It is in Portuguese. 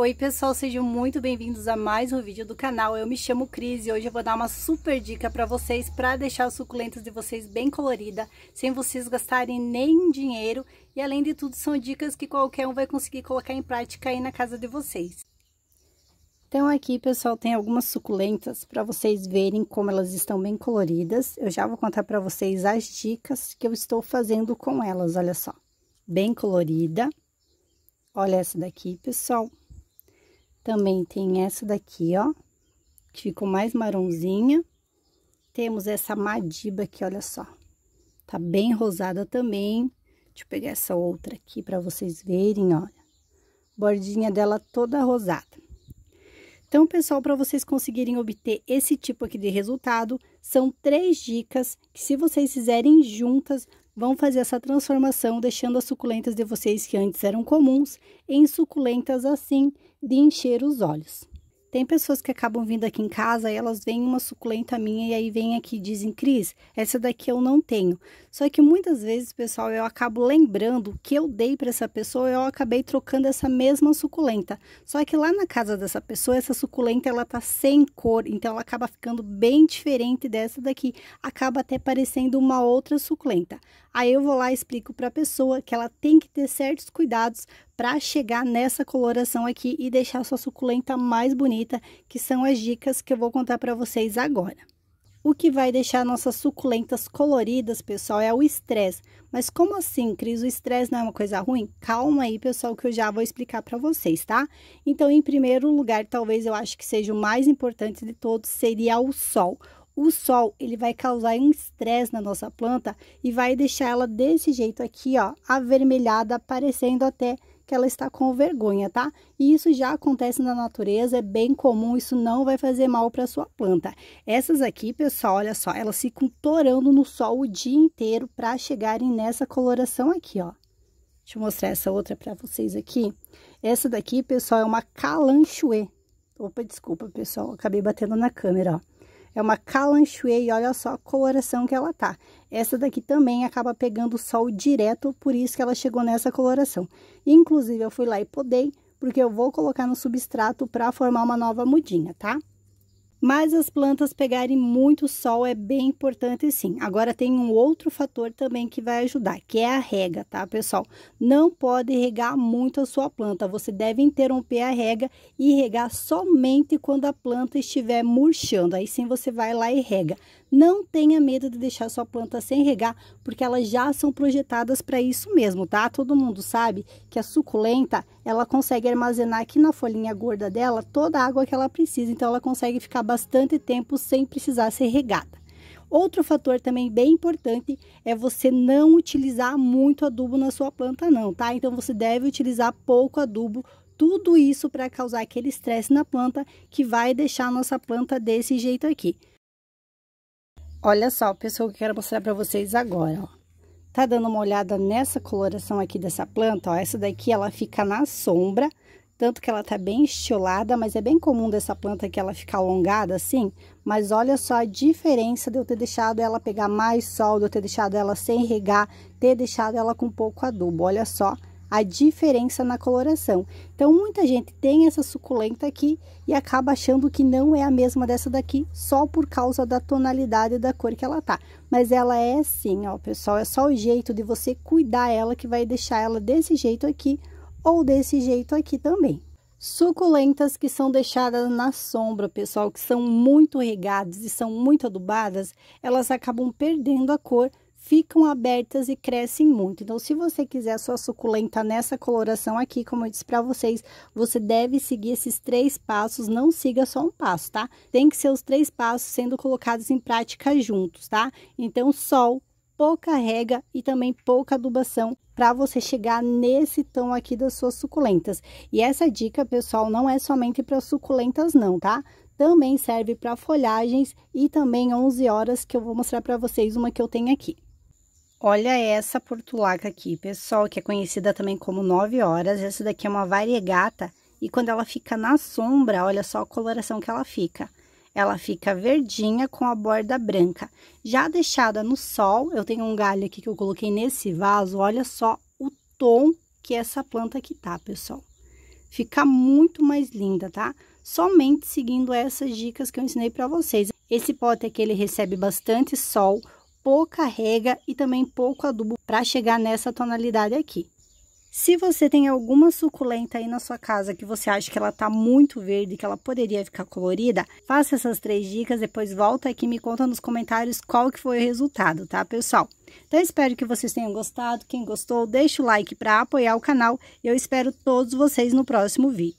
Oi pessoal, sejam muito bem-vindos a mais um vídeo do canal. Eu me chamo Cris e hoje eu vou dar uma super dica para vocês para deixar as suculentas de vocês bem colorida, sem vocês gastarem nem dinheiro. E além de tudo, são dicas que qualquer um vai conseguir colocar em prática aí na casa de vocês. Então aqui, pessoal, tem algumas suculentas para vocês verem como elas estão bem coloridas. Eu já vou contar para vocês as dicas que eu estou fazendo com elas, olha só. Bem colorida. Olha essa daqui, pessoal também tem essa daqui, ó, que ficou mais marronzinha. Temos essa madiba aqui, olha só. Tá bem rosada também. Deixa eu pegar essa outra aqui para vocês verem, olha. Bordinha dela toda rosada. Então, pessoal, para vocês conseguirem obter esse tipo aqui de resultado, são três dicas que, se vocês fizerem juntas, vão fazer essa transformação, deixando as suculentas de vocês que antes eram comuns em suculentas assim, de encher os olhos. Tem pessoas que acabam vindo aqui em casa e elas veem uma suculenta minha e aí vêm aqui e dizem, Cris, essa daqui eu não tenho. Só que muitas vezes, pessoal, eu acabo lembrando que eu dei para essa pessoa, eu acabei trocando essa mesma suculenta. Só que lá na casa dessa pessoa, essa suculenta ela tá sem cor, então ela acaba ficando bem diferente dessa daqui, acaba até parecendo uma outra suculenta. Aí eu vou lá e explico para a pessoa que ela tem que ter certos cuidados para chegar nessa coloração aqui e deixar sua suculenta mais bonita, que são as dicas que eu vou contar para vocês agora. O que vai deixar nossas suculentas coloridas, pessoal, é o estresse. Mas como assim, Cris? O estresse não é uma coisa ruim? Calma aí, pessoal, que eu já vou explicar para vocês, tá? Então, em primeiro lugar, talvez eu acho que seja o mais importante de todos, seria o sol. O sol, ele vai causar um estresse na nossa planta e vai deixar ela desse jeito aqui, ó, avermelhada, parecendo até que ela está com vergonha, tá? E isso já acontece na natureza, é bem comum, isso não vai fazer mal para sua planta. Essas aqui, pessoal, olha só, elas ficam torando no sol o dia inteiro para chegarem nessa coloração aqui, ó. Deixa eu mostrar essa outra para vocês aqui. Essa daqui, pessoal, é uma calanchoe. Opa, desculpa, pessoal, acabei batendo na câmera, ó. É uma Calanchue e olha só a coloração que ela tá. Essa daqui também acaba pegando o sol direto, por isso que ela chegou nessa coloração. Inclusive, eu fui lá e podei, porque eu vou colocar no substrato para formar uma nova mudinha, tá? Mas as plantas pegarem muito sol é bem importante sim. Agora tem um outro fator também que vai ajudar, que é a rega, tá, pessoal? Não pode regar muito a sua planta. Você deve interromper a rega e regar somente quando a planta estiver murchando. Aí sim você vai lá e rega. Não tenha medo de deixar sua planta sem regar, porque elas já são projetadas para isso mesmo, tá? Todo mundo sabe que a suculenta, ela consegue armazenar aqui na folhinha gorda dela toda a água que ela precisa, então ela consegue ficar bastante tempo sem precisar ser regada. Outro fator também bem importante é você não utilizar muito adubo na sua planta não, tá? Então você deve utilizar pouco adubo, tudo isso para causar aquele estresse na planta que vai deixar a nossa planta desse jeito aqui. Olha só, pessoal, que eu quero mostrar para vocês agora, ó. Tá dando uma olhada nessa coloração aqui dessa planta, ó. Essa daqui ela fica na sombra, tanto que ela tá bem estilada, mas é bem comum dessa planta que ela fica alongada assim, mas olha só a diferença de eu ter deixado ela pegar mais sol, de eu ter deixado ela sem regar, ter deixado ela com pouco adubo, olha só a diferença na coloração. Então, muita gente tem essa suculenta aqui e acaba achando que não é a mesma dessa daqui, só por causa da tonalidade da cor que ela tá. Mas ela é assim, ó, pessoal, é só o jeito de você cuidar ela que vai deixar ela desse jeito aqui, ou desse jeito aqui também. Suculentas que são deixadas na sombra, pessoal, que são muito regadas e são muito adubadas, elas acabam perdendo a cor, ficam abertas e crescem muito. Então, se você quiser a sua suculenta nessa coloração aqui, como eu disse para vocês, você deve seguir esses três passos, não siga só um passo, tá? Tem que ser os três passos sendo colocados em prática juntos, tá? Então, sol, pouca rega e também pouca adubação para você chegar nesse tom aqui das suas suculentas. E essa dica, pessoal, não é somente para suculentas não, tá? Também serve para folhagens e também 11 horas que eu vou mostrar para vocês uma que eu tenho aqui. Olha essa portulaca aqui, pessoal, que é conhecida também como 9 horas. Essa daqui é uma variegata e quando ela fica na sombra, olha só a coloração que ela fica. Ela fica verdinha com a borda branca. Já deixada no sol, eu tenho um galho aqui que eu coloquei nesse vaso, olha só o tom que essa planta aqui tá, pessoal. Fica muito mais linda, tá? Somente seguindo essas dicas que eu ensinei para vocês. Esse pote aqui, ele recebe bastante sol, pouca rega e também pouco adubo para chegar nessa tonalidade aqui. Se você tem alguma suculenta aí na sua casa que você acha que ela tá muito verde, que ela poderia ficar colorida, faça essas três dicas, depois volta aqui e me conta nos comentários qual que foi o resultado, tá, pessoal? Então, espero que vocês tenham gostado. Quem gostou, deixa o like para apoiar o canal e eu espero todos vocês no próximo vídeo.